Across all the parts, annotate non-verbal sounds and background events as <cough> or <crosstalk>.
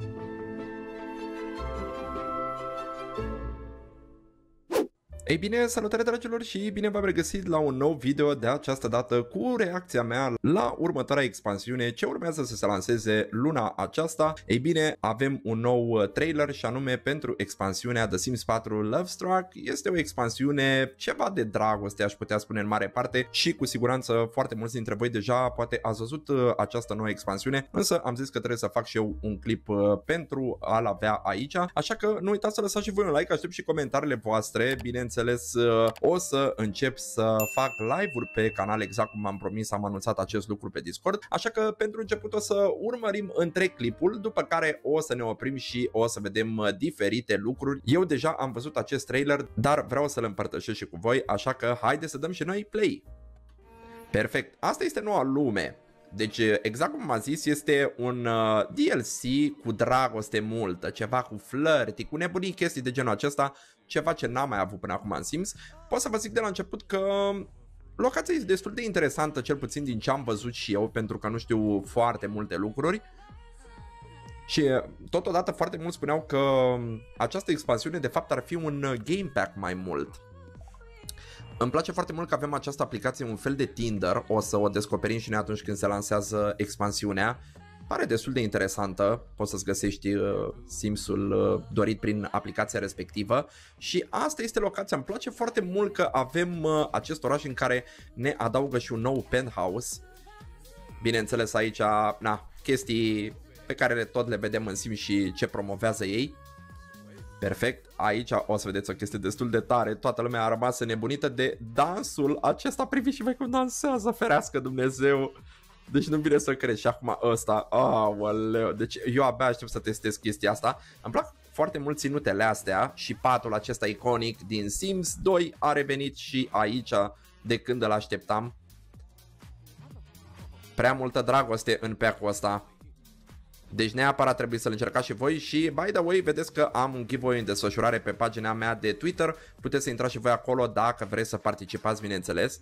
Thank you. Ei bine, salutare dragilor și bine v-am regăsit la un nou video de această dată cu reacția mea la următoarea expansiune ce urmează să se lanseze luna aceasta. Ei bine, avem un nou uh, trailer și anume pentru expansiunea The Sims 4 Love Struck. Este o expansiune ceva de dragoste, aș putea spune în mare parte și cu siguranță foarte mulți dintre voi deja poate ați văzut uh, această nouă expansiune, însă am zis că trebuie să fac și eu un clip uh, pentru a-l avea aici, așa că nu uitați să lăsați și voi un like, aștept și comentariile voastre, bineînțeles bineînțeles, uh, o să încep să fac live-uri pe canal exact cum am promis, am anunțat acest lucru pe Discord, așa că pentru început o să urmărim întreg clipul, după care o să ne oprim și o să vedem uh, diferite lucruri. Eu deja am văzut acest trailer, dar vreau să-l împărtășesc și cu voi, așa că haide să dăm și noi play! Perfect, asta este noua lume deci, exact cum am zis, este un uh, DLC cu dragoste multă, ceva cu flirty, cu nebunii, chestii de genul acesta, ceva ce n-am mai avut până acum în Sims. Pot să vă zic de la început că locația este destul de interesantă, cel puțin din ce am văzut și eu, pentru că nu știu foarte multe lucruri. Și totodată foarte mulți spuneau că această expansiune de fapt ar fi un uh, game pack mai mult îmi place foarte mult că avem această aplicație, un fel de Tinder, o să o descoperim și noi atunci când se lansează expansiunea. Pare destul de interesantă, poți să-ți găsești uh, simsul uh, dorit prin aplicația respectivă și asta este locația. Îmi place foarte mult că avem uh, acest oraș în care ne adaugă și un nou penthouse. Bineînțeles aici, na, chestii pe care le tot le vedem în sim și ce promovează ei. Perfect, aici o să vedeți o chestie destul de tare, toată lumea a rămas nebunită de dansul acesta, priviți și voi cum dansează, ferească Dumnezeu! Deci nu vine să crezi și acum ăsta, aoleu, deci eu abia aștept să testez chestia asta. Îmi plac foarte mult ținutele astea și patul acesta iconic din Sims 2 a revenit și aici de când îl așteptam. Prea multă dragoste în pack-ul ăsta. Deci neapărat trebuie să-l încercați și voi și, by the way, vedeți că am un giveaway în desfășurare pe pagina mea de Twitter. Puteți să intrați și voi acolo dacă vreți să participați, bineînțeles.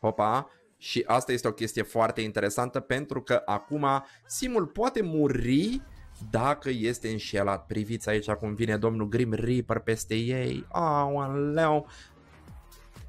Hopa! Și asta este o chestie foarte interesantă pentru că acum simul poate muri dacă este înșelat. Priviți aici cum vine domnul Grim Reaper peste ei. leu.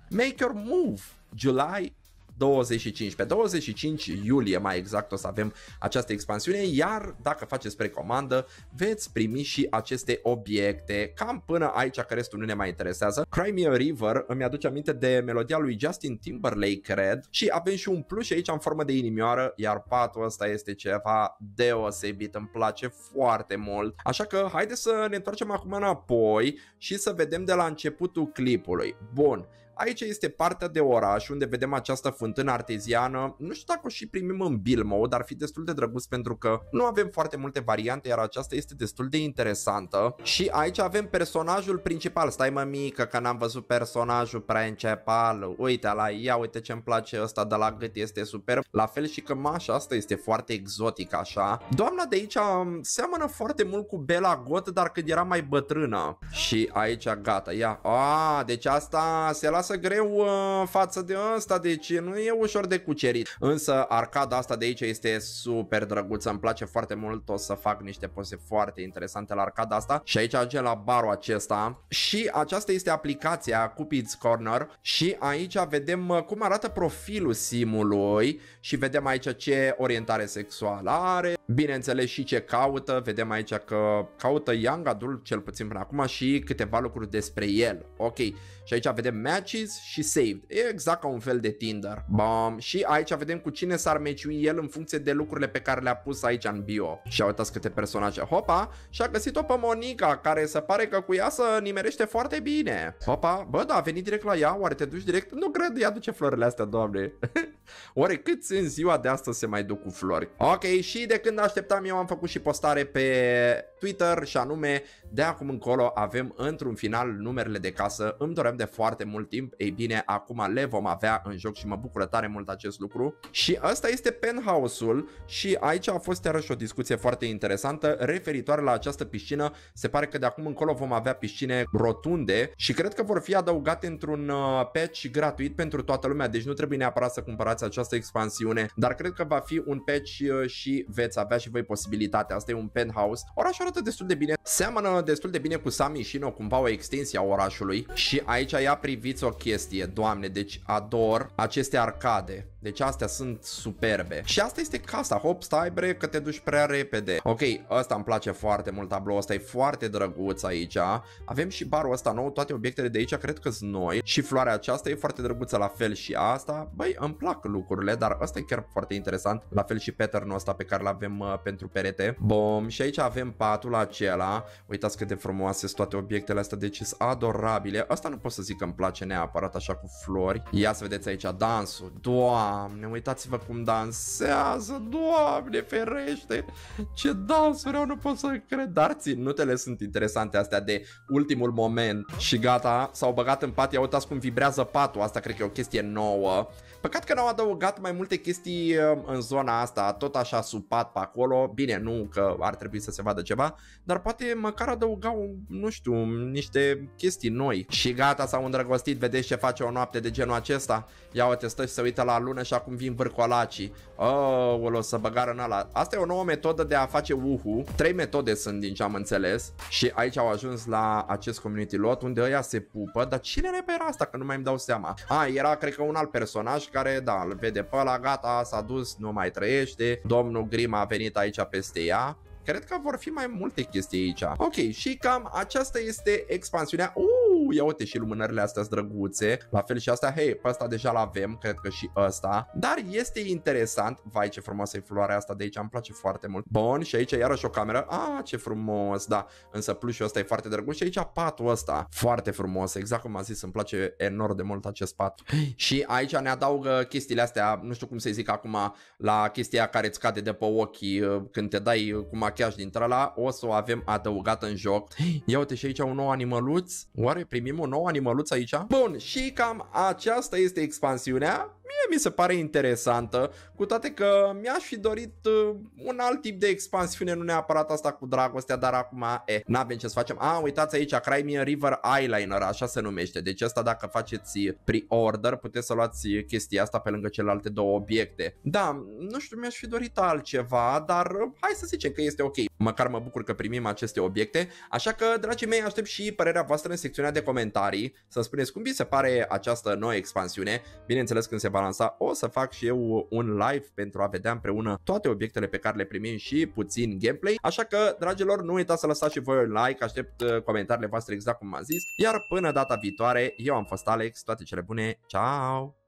Make your move! July 25, pe 25 iulie mai exact o să avem această expansiune, iar dacă faceți precomandă veți primi și aceste obiecte, cam până aici că restul nu ne mai interesează. Cry a River îmi aduce aminte de melodia lui Justin Timberlake, cred, și avem și un plus aici în formă de inimioară, iar patul ăsta este ceva deosebit, îmi place foarte mult, așa că haideți să ne întoarcem acum înapoi și să vedem de la începutul clipului. Bun, Aici este partea de oraș unde vedem această fântână arteziană. Nu știu dacă o și primim în Bilmo, dar ar fi destul de drăguț pentru că nu avem foarte multe variante, iar aceasta este destul de interesantă. Și aici avem personajul principal. Stai mă mică că n-am văzut personajul principal. Uite la ea, uite ce-mi place ăsta de la gât, este superb. La fel și mașa asta este foarte exotică așa. Doamna de aici um, seamănă foarte mult cu Bela Got, dar când era mai bătrână. Și aici gata, ia. A, deci asta se lasă lasă greu uh, față de ăsta, deci nu e ușor de cucerit. Însă arcada asta de aici este super drăguță, îmi place foarte mult, o să fac niște poze foarte interesante la arcada asta și aici ajungem la barul acesta și aceasta este aplicația Cupid's Corner și aici vedem uh, cum arată profilul simului și vedem aici ce orientare sexuală are, Bineînțeles și ce caută, vedem aici că caută Young Adult cel puțin până acum și câteva lucruri despre el. Ok, și aici vedem matches și saved. E exact ca un fel de Tinder. Bam. Și aici vedem cu cine s-ar meciui el în funcție de lucrurile pe care le-a pus aici în bio. Și uitați câte personaje. Hopa, și-a găsit-o pe Monica, care se pare că cu ea să nimerește foarte bine. Hopa, bă, da, a venit direct la ea, oare te duci direct? Nu cred, ea duce florile astea, doamne. <laughs> Oare cât în ziua de astăzi se mai duc cu flori? Ok, și de când așteptam eu am făcut și postare pe Twitter și anume de acum încolo avem într-un final numerele de casă, îmi dorem de foarte mult timp, ei bine acum le vom avea în joc și mă bucură tare mult acest lucru și ăsta este penthouse-ul și aici a fost iarăși o discuție foarte interesantă referitoare la această piscină, se pare că de acum încolo vom avea piscine rotunde și cred că vor fi adăugate într-un uh, patch gratuit pentru toată lumea, deci nu trebuie neapărat să cumpărați această expansiune, dar cred că va fi un patch uh, și veți avea și voi posibilitatea, asta e un penthouse, orașul arată destul de bine. Seamănă destul de bine cu Sami și nu cumva o extensie a orașului. Și aici ia priviți o chestie, doamne, deci ador aceste arcade. Deci astea sunt superbe. Și asta este casa. Hop, stai bre că te duci prea repede. Ok, ăsta îmi place foarte mult tablou. Ăsta e foarte drăguț aici. Avem și barul ăsta nou. Toate obiectele de aici cred că sunt noi. Și floarea aceasta e foarte drăguță la fel și asta. Băi, îmi plac lucrurile, dar ăsta e chiar foarte interesant. La fel și pattern-ul ăsta pe care l-avem uh, pentru perete. Bom, și aici avem patul acela. Uitați cât de frumoase sunt toate obiectele astea. Deci sunt adorabile. Asta nu pot să zic că îmi place neapărat așa cu flori. Ia să vedeți aici dansul. Doamne! Doamne, uitați-vă cum dansează, Doamne, ferește! Ce dans vreau, nu pot să cred! Dar ținutele sunt interesante astea de ultimul moment și gata, s-au băgat în pat, ia uitați cum vibrează patul, asta cred că e o chestie nouă. Păcat că n-au adăugat mai multe chestii uh, în zona asta, tot așa sub pat pe acolo, bine, nu că ar trebui să se vadă ceva, dar poate măcar adăugau, nu știu, niște chestii noi. Și gata, s-au îndrăgostit, vedeți ce face o noapte de genul acesta? Ia o testă și se uită la lună română și acum vin vârcolacii. Oh, o să băgară în ala. Asta e o nouă metodă de a face uhu. Trei metode sunt din ce am înțeles și aici au ajuns la acest community lot unde ăia se pupă, dar cine era asta că nu mai îmi dau seama? A, era cred că un alt personaj care, da, îl vede pe ăla, gata, s-a dus, nu mai trăiește, domnul Grim a venit aici peste ea, cred că vor fi mai multe chestii aici. Ok, și cam aceasta este expansiunea. Uh, uuu, ia uite și lumânările astea drăguțe, la fel și astea, hei, pe asta deja l-avem, cred că și ăsta, dar este interesant, vai ce frumoasă e floarea asta de aici, îmi place foarte mult, bun, și aici iarăși o cameră, a, ce frumos, da, însă plușul ăsta e foarte drăguț și aici patul ăsta, foarte frumos, exact cum am zis, îmi place enorm de mult acest pat <gasps> și aici ne adaugă chestiile astea, nu știu cum să zic acum, la chestia care îți cade de pe ochii uh, când te dai cu machiaj dintre la o să o avem adăugat în joc. <gasps> Ia uite și aici un nou animăluț. Oare primim un nou animăluț aici. Bun, și cam aceasta este expansiunea mie mi se pare interesantă, cu toate că mi-aș fi dorit uh, un alt tip de expansiune, nu neapărat asta cu dragostea, dar acum, e, eh, n-avem ce să facem. A, ah, uitați aici, Crimea River Eyeliner, așa se numește, deci asta dacă faceți uh, pre-order, puteți să luați uh, chestia asta pe lângă celelalte două obiecte. Da, nu știu, mi-aș fi dorit altceva, dar hai să zicem că este ok. Măcar mă bucur că primim aceste obiecte, așa că, dragii mei, aștept și părerea voastră în secțiunea de comentarii, să spuneți cum vi se pare această nouă expansiune, bineînțeles când se va balansa, o să fac și eu un live pentru a vedea împreună toate obiectele pe care le primim și puțin gameplay. Așa că, dragilor, nu uitați să lăsați și voi un like, aștept uh, comentariile voastre exact cum am zis. Iar până data viitoare, eu am fost Alex, toate cele bune, ciao!